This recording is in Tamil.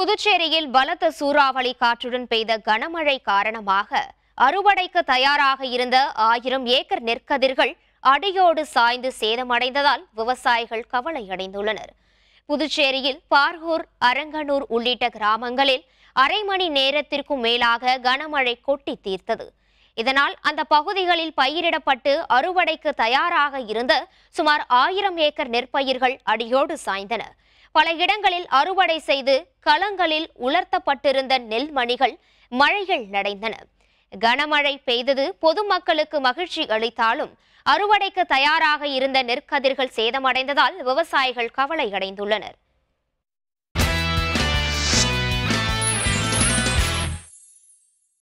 புதுச்சேரியில் பலத்த சூறாவளி காற்றுடன் பெய்த கனமழை காரணமாக அறுவடைக்கு தயாராக இருந்த ஆயிரம் ஏக்கர் நெற்கதிர்கள் அடியோடு சாய்ந்து சேதமடைந்ததால் விவசாயிகள் கவலையடைந்துள்ளனர் புதுச்சேரியில் பார்கூர் அரங்கனூர் உள்ளிட்ட கிராமங்களில் அரை மணி நேரத்திற்கும் மேலாக கனமழை கொட்டி தீர்த்தது இதனால் அந்த பகுதிகளில் பயிரிடப்பட்டு அறுவடைக்கு தயாராக இருந்த சுமார் ஆயிரம் ஏக்கர் நெற்பயிர்கள் அடியோடு சாய்ந்தன பல இடங்களில் அறுவடை செய்து களங்களில் உலர்த்தப்பட்டிருந்த நெல் மணிகள் மழைகள் நடைந்தன கனமழை பெய்தது பொதுமக்களுக்கு மகிழ்ச்சி அளித்தாலும் அறுவடைக்கு தயாராக இருந்த நெற்கதிர்கள் சேதமடைந்ததால் விவசாயிகள் கவலை அடைந்துள்ளனர்